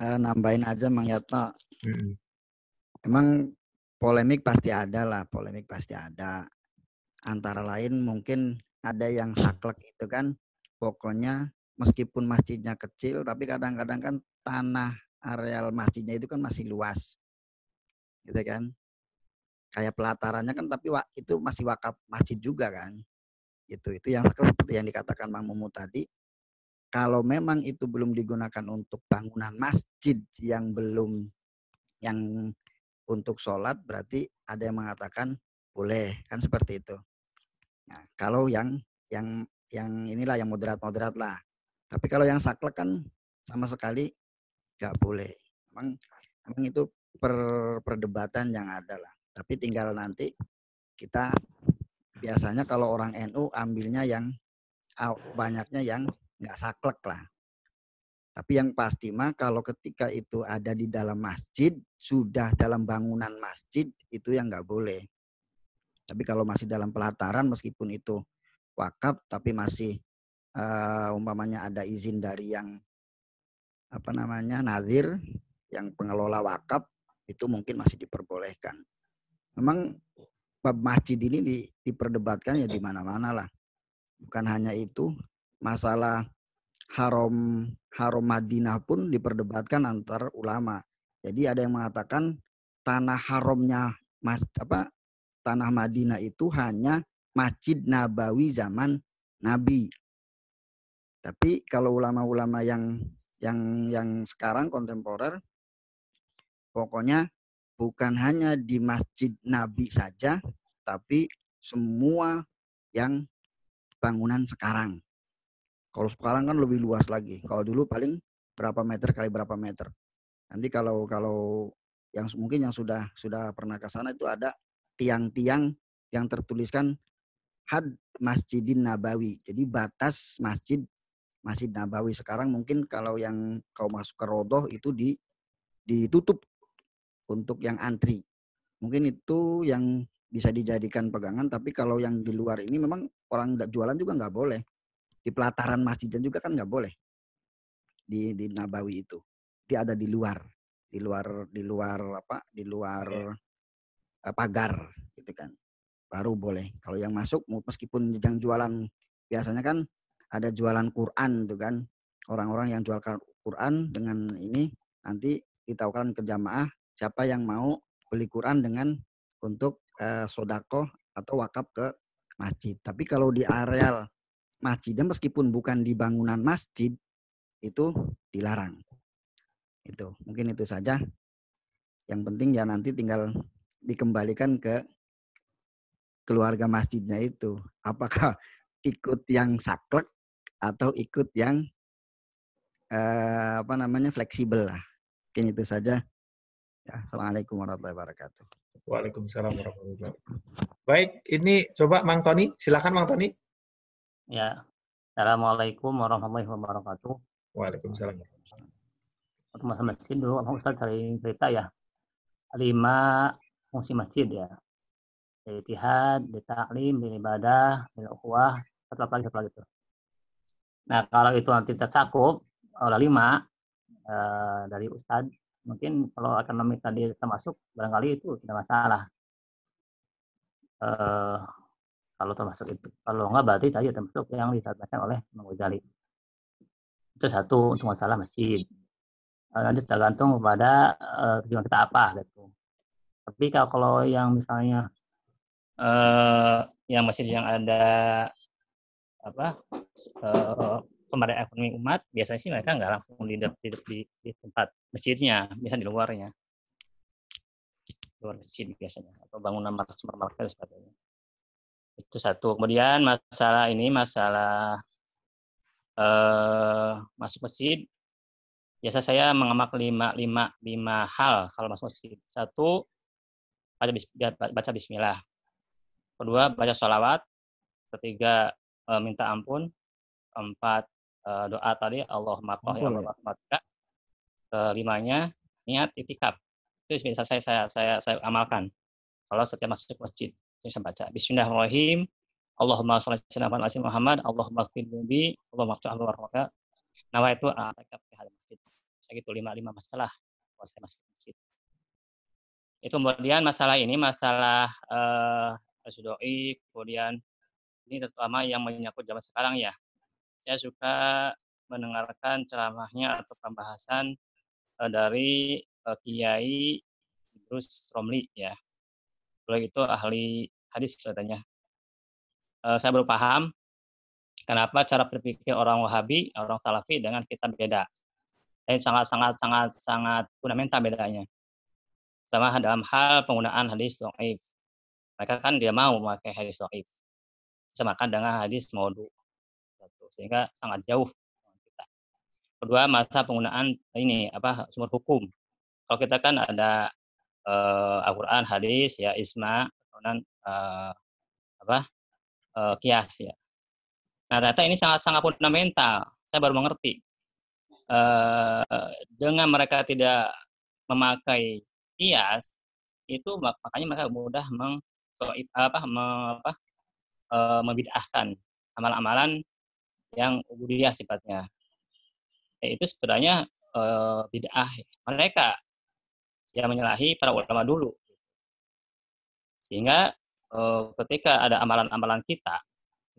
uh, nambahin aja Mang Yatno. hmm Emang polemik pasti ada lah, polemik pasti ada. Antara lain mungkin ada yang saklek itu kan, pokoknya meskipun masjidnya kecil, tapi kadang-kadang kan tanah areal masjidnya itu kan masih luas, gitu kan? Kayak pelatarannya kan, tapi itu masih wakaf masjid juga kan? Itu itu yang seperti yang dikatakan Mang Mumu tadi kalau memang itu belum digunakan untuk bangunan masjid yang belum yang untuk sholat berarti ada yang mengatakan boleh kan seperti itu. Nah, kalau yang yang yang inilah yang moderat-moderat lah. Tapi kalau yang saklek kan sama sekali nggak boleh. memang, emang itu per, perdebatan yang ada lah. Tapi tinggal nanti kita biasanya kalau orang NU ambilnya yang banyaknya yang nggak saklek lah. Tapi yang pasti mah kalau ketika itu ada di dalam masjid, sudah dalam bangunan masjid, itu yang nggak boleh. Tapi kalau masih dalam pelataran, meskipun itu wakaf, tapi masih uh, umpamanya ada izin dari yang apa namanya nadir, yang pengelola wakaf, itu mungkin masih diperbolehkan. Memang bab masjid ini di, diperdebatkan ya di mana-mana lah. Bukan hanya itu, masalah haram haram Madinah pun diperdebatkan antar ulama. Jadi ada yang mengatakan tanah haramnya mas, apa tanah Madinah itu hanya Masjid Nabawi zaman Nabi. Tapi kalau ulama-ulama yang yang yang sekarang kontemporer pokoknya bukan hanya di Masjid Nabi saja tapi semua yang bangunan sekarang kalau sekarang kan lebih luas lagi. Kalau dulu paling berapa meter kali berapa meter. Nanti kalau kalau yang mungkin yang sudah sudah pernah ke sana itu ada tiang-tiang yang tertuliskan had Masjidin Nabawi. Jadi batas masjid Masjid Nabawi sekarang mungkin kalau yang kau masuk ke Rodoh itu di ditutup untuk yang antri. Mungkin itu yang bisa dijadikan pegangan tapi kalau yang di luar ini memang orang jualan juga nggak boleh di pelataran masjidnya juga kan nggak boleh di di Nabawi itu dia ada di luar di luar di luar apa di luar uh, pagar gitu kan baru boleh kalau yang masuk meskipun yang jualan biasanya kan ada jualan Quran tuh kan orang-orang yang jual Quran dengan ini nanti ditawarkan ke jamaah siapa yang mau beli Quran dengan untuk uh, eh, sodako atau wakaf ke masjid tapi kalau di areal masjidnya meskipun bukan di bangunan masjid itu dilarang. Itu mungkin itu saja. Yang penting ya nanti tinggal dikembalikan ke keluarga masjidnya itu. Apakah ikut yang saklek atau ikut yang eh, apa namanya fleksibel lah. Mungkin itu saja. Ya, Assalamualaikum warahmatullahi wabarakatuh. Waalaikumsalam warahmatullahi wabarakatuh. Baik, ini coba Mang Tony, silakan Mang Tony. Ya. Assalamualaikum warahmatullahi wabarakatuh. Waalaikumsalam. Untuk masa masjid dulu, Alhamdulillah Ustaz cari cerita ya. Lima fungsi masjid ya. Dari tihad, dari taklim, dari ibadah, dari ukhwah, satu lagi, satu itu. Nah, kalau itu nanti tercakup, oleh lima, eh, dari Ustaz, mungkin kalau akan ekonomi tadi termasuk, barangkali itu tidak masalah. Eh, kalau termasuk itu kalau enggak berarti tadi termasuk yang disampaikan oleh Imam Ghazali itu satu untuk masalah masjid eh, nanti tergantung kepada eh, tujuan kita apa gitu tapi kalau, kalau yang misalnya uh, yang masjid yang ada apa uh, pemberdayaan ekonomi umat biasanya sih mereka nggak langsung di, di, di, di tempat masjidnya bisa di luarnya luar masjid biasanya atau bangunan markas markas dan sebagainya itu satu kemudian masalah ini masalah eh, masuk masjid biasa saya mengemak lima lima lima hal kalau masuk masjid satu baca, baca Bismillah kedua baca sholawat ketiga eh, minta ampun empat eh, doa tadi Allahumma qahir Allahumma kelimanya niat itikaf itu biasa saya saya saya, saya amalkan kalau setiap masuk masjid saya baca. Bismillahirrahmanirrahim. Allahumma sholli ala sayyidina Muhammad, Allahumma qfil bi, Allahumma qfil anwar roka. Nawa itu atakab ah, ke masjid. Saya gitu lima lima masalah kalau saya masuk masjid. Itu kemudian masalah ini masalah eh uh, kemudian ini terutama yang menyangkut zaman sekarang ya. Saya suka mendengarkan ceramahnya atau pembahasan uh, dari uh, Kiai Idrus Romli ya beliau itu ahli hadis katanya. Uh, saya baru paham kenapa cara berpikir orang Wahabi, orang Salafi dengan kita beda. ini sangat sangat sangat sangat fundamental bedanya. Sama dalam hal penggunaan hadis dhaif. Mereka kan dia mau memakai hadis dhaif. Semakan dengan hadis maudhu. Sehingga sangat jauh kita. Kedua, masa penggunaan ini apa sumber hukum. Kalau kita kan ada uh, Al-Quran, hadis, ya isma, kemudian uh, apa uh, kias ya. Nah ternyata ini sangat-sangat fundamental. Saya baru mengerti uh, dengan mereka tidak memakai kias itu makanya mereka mudah meng apa, me, apa uh, membidahkan amalan-amalan yang ubudiyah sifatnya. Itu sebenarnya uh, bid'ah mereka yang menyalahi para ulama dulu. Sehingga eh, ketika ada amalan-amalan kita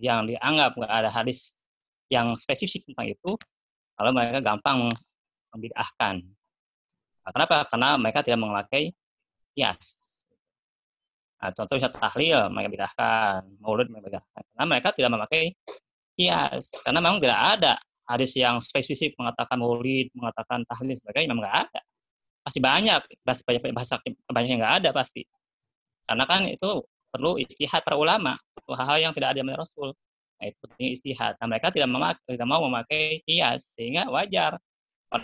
yang dianggap nggak ada hadis yang spesifik tentang itu, kalau mereka gampang membid'ahkan. Nah, kenapa? Karena mereka tidak memakai kias. Nah, contoh bisa tahlil mereka bid'ahkan, maulid mereka bid'ahkan. Karena mereka tidak memakai kias. Karena memang tidak ada hadis yang spesifik mengatakan maulid, mengatakan tahlil sebagainya memang tidak ada pasti banyak pasti banyak bahasa banyak yang nggak ada pasti karena kan itu perlu istihad para ulama hal-hal yang tidak ada dari Rasul nah itu penting istihad nah mereka tidak memakai tidak mau memakai hias sehingga wajar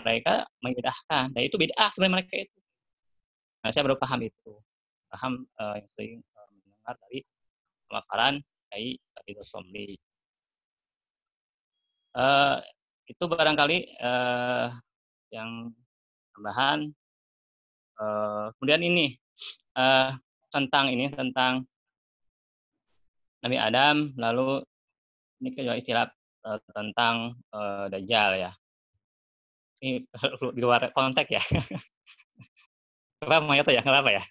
mereka mengidahkan dan itu bid'ah sebenarnya mereka itu nah saya baru paham itu paham uh, yang sering uh, mendengar dari pemaparan dari Abdul Somli uh, eh, itu barangkali uh, yang tambahan kemudian ini uh, tentang ini tentang Nabi Adam, lalu ini juga istilah uh, tentang uh, Dajjal ya. Ini di luar konteks ya. Apa mau tuh ya? apa ya?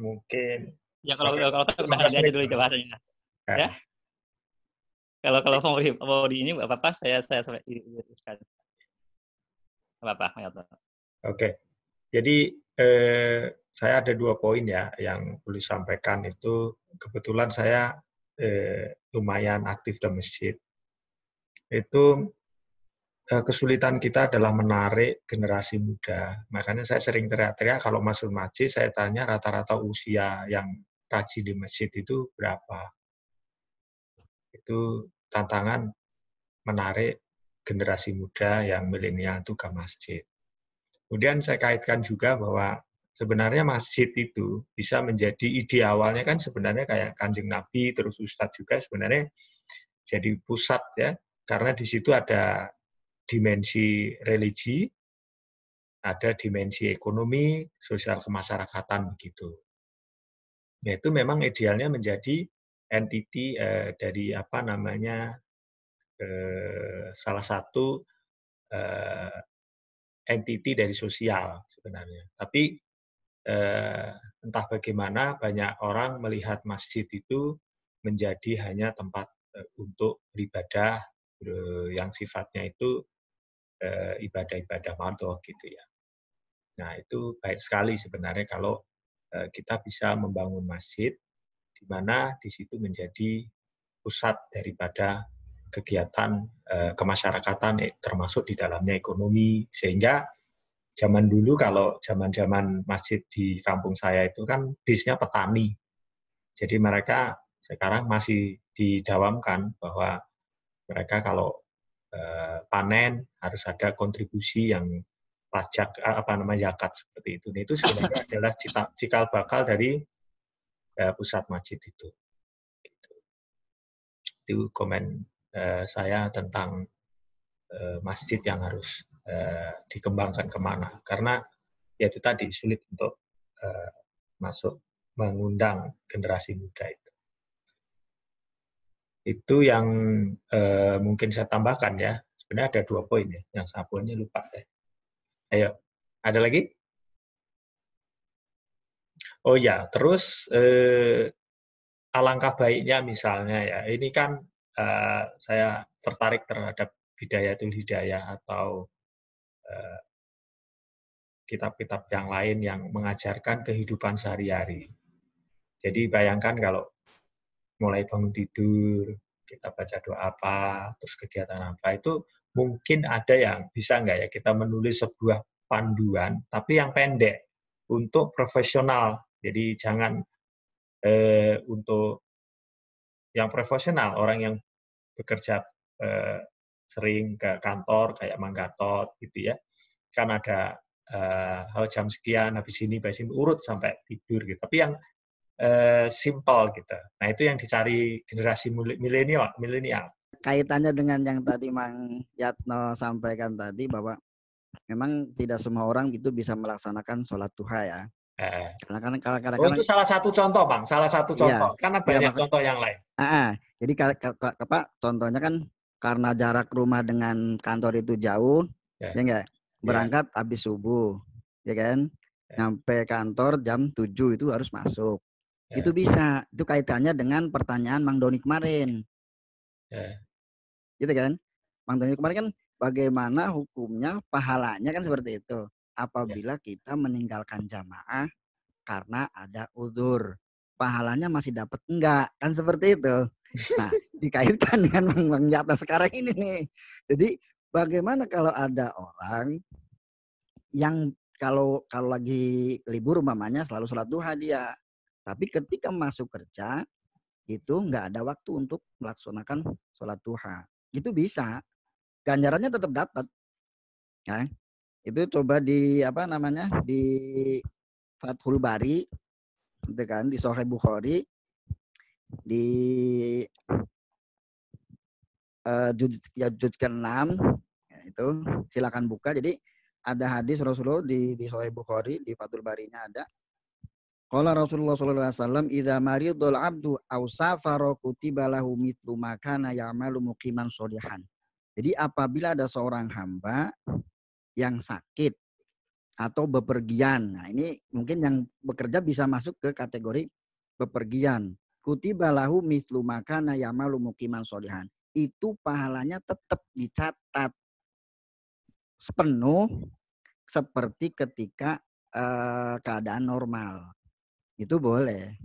mungkin ya kalau okay. kalau tak bahas aja dulu jawabannya. Ya. Kalau kalau mau di, ini apa apa saya saya sampai sampaikan apa apa Oke, okay. jadi eh, saya ada dua poin ya yang perlu sampaikan itu kebetulan saya eh, lumayan aktif di masjid. Itu eh, kesulitan kita adalah menarik generasi muda. Makanya saya sering teriak-teriak kalau masuk masjid saya tanya rata-rata usia yang rajin di masjid itu berapa. Itu tantangan menarik generasi muda yang milenial itu ke masjid. Kemudian saya kaitkan juga bahwa sebenarnya masjid itu bisa menjadi ide awalnya kan sebenarnya kayak kanjeng Nabi terus Ustadz juga sebenarnya jadi pusat ya karena di situ ada dimensi religi, ada dimensi ekonomi, sosial kemasyarakatan begitu. Nah itu memang idealnya menjadi entiti eh, dari apa namanya salah satu eh, entity dari sosial sebenarnya. Tapi eh, entah bagaimana banyak orang melihat masjid itu menjadi hanya tempat eh, untuk beribadah eh, yang sifatnya itu ibadah-ibadah madhab gitu ya. Nah itu baik sekali sebenarnya kalau kita bisa membangun masjid di mana di situ menjadi pusat daripada kegiatan eh, kemasyarakatan eh, termasuk di dalamnya ekonomi sehingga zaman dulu kalau zaman-zaman masjid di kampung saya itu kan bisnya petani. Jadi mereka sekarang masih didawamkan bahwa mereka kalau eh, panen harus ada kontribusi yang pajak eh, apa namanya zakat seperti itu. Nah, itu sebenarnya adalah cita, cikal bakal dari eh, pusat masjid itu. Gitu. Itu komen Eh, saya tentang uh, masjid yang harus uh, dikembangkan kemana. Karena ya itu tadi sulit untuk uh, masuk mengundang generasi muda itu. Itu yang eh, mungkin saya tambahkan ya. Sebenarnya ada dua poin ya, yang satunya lupa ya. Ayo, ada lagi? Oh ya, terus eh, alangkah baiknya misalnya ya, ini kan Eh, saya tertarik terhadap bidaya Bidayatul Hidayah atau eh, kitab-kitab yang lain yang mengajarkan kehidupan sehari-hari. Jadi bayangkan kalau mulai bangun tidur, kita baca doa apa, terus kegiatan apa, itu mungkin ada yang bisa nggak ya kita menulis sebuah panduan, tapi yang pendek untuk profesional. Jadi jangan eh, untuk yang profesional, orang yang bekerja eh, sering ke kantor kayak manggatot gitu ya kan ada eh, hal jam sekian habis ini habis ini urut sampai tidur gitu tapi yang eh, simple gitu nah itu yang dicari generasi milenial milenial kaitannya dengan yang tadi Mang Yatno sampaikan tadi bahwa memang tidak semua orang itu bisa melaksanakan sholat duha ya karena, oh, itu salah satu contoh bang salah satu iya. contoh iya, karena banyak iya, maka, contoh yang lain uh, uh, jadi Pak, contohnya kan karena jarak rumah dengan kantor itu jauh yeah. ya enggak ya ya. berangkat yeah. habis subuh ya kan yeah. nyampe kantor jam 7 itu harus masuk yeah. itu bisa itu kaitannya dengan pertanyaan Mang Doni kemarin yeah. gitu kan Mang Doni kemarin kan bagaimana hukumnya pahalanya kan seperti itu Iya. apabila kita meninggalkan jamaah karena ada uzur. Pahalanya masih dapat enggak? Kan seperti itu. Nah, dikaitkan dengan Bang Bang Jatah sekarang ini nih. Jadi bagaimana kalau ada orang yang kalau kalau lagi libur umpamanya selalu sholat duha dia. Tapi ketika masuk kerja itu nggak ada waktu untuk melaksanakan sholat duha. Itu bisa. Ganjarannya tetap dapat. nah, ya itu coba di apa namanya di Fathul Bari itu kan di Sahih Bukhari di uh, ya juz ke-6 ya, itu silakan buka jadi ada hadis Rasulullah di di Sahih Bukhari di Fathul Barinya ada Qala Rasulullah sallallahu alaihi wasallam idza maridul abdu aw safara kutiba lahu mithlu ma kana ya'malu muqiman sholihan. Jadi apabila ada seorang hamba yang sakit atau bepergian. Nah, ini mungkin yang bekerja bisa masuk ke kategori bepergian. Kutiba lahu mitlu makana yamalu mukiman solihan. Itu pahalanya tetap dicatat sepenuh seperti ketika eh, keadaan normal. Itu boleh.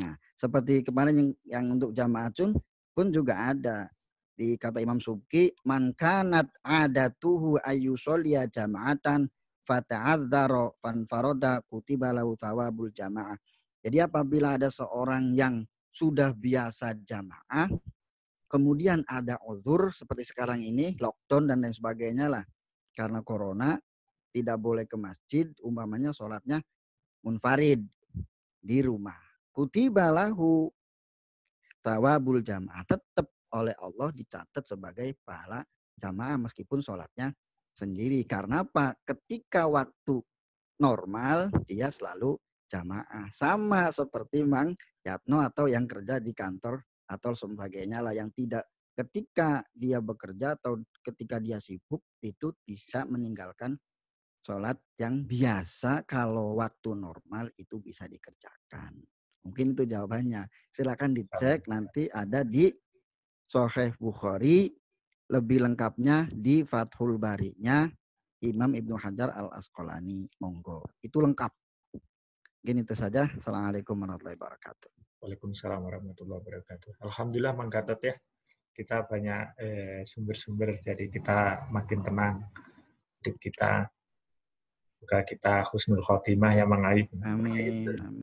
Nah, seperti kemarin yang, yang untuk jamaah cun pun juga ada di kata Imam Subki, man kanat adatuhu solia jama'atan fata'adzaro fanfaroda kutiba lahu thawabul jama'ah. Jadi apabila ada seorang yang sudah biasa jamaah, kemudian ada uzur seperti sekarang ini, lockdown dan lain sebagainya lah. Karena corona, tidak boleh ke masjid, umpamanya sholatnya munfarid di rumah. Kutiba lahu tawabul jamaah. Tetap oleh Allah dicatat sebagai pahala jamaah meskipun sholatnya sendiri. Karena apa? Ketika waktu normal dia selalu jamaah. Sama seperti Mang Yatno atau yang kerja di kantor atau sebagainya lah yang tidak ketika dia bekerja atau ketika dia sibuk itu bisa meninggalkan sholat yang biasa kalau waktu normal itu bisa dikerjakan. Mungkin itu jawabannya. Silakan dicek nanti ada di Soheh Bukhari, lebih lengkapnya di Fathul Bari-nya Imam Ibnu Hajar Al-Asqalani. Monggo. Itu lengkap. Gini itu saja. Assalamualaikum warahmatullahi wabarakatuh. Waalaikumsalam warahmatullahi wabarakatuh. Alhamdulillah menggatot ya. Kita banyak eh, sumber-sumber eh, jadi kita makin tenang. Hidup kita Buka kita husnul khotimah yang ya, mengalir. Amin. Gitu. Amin.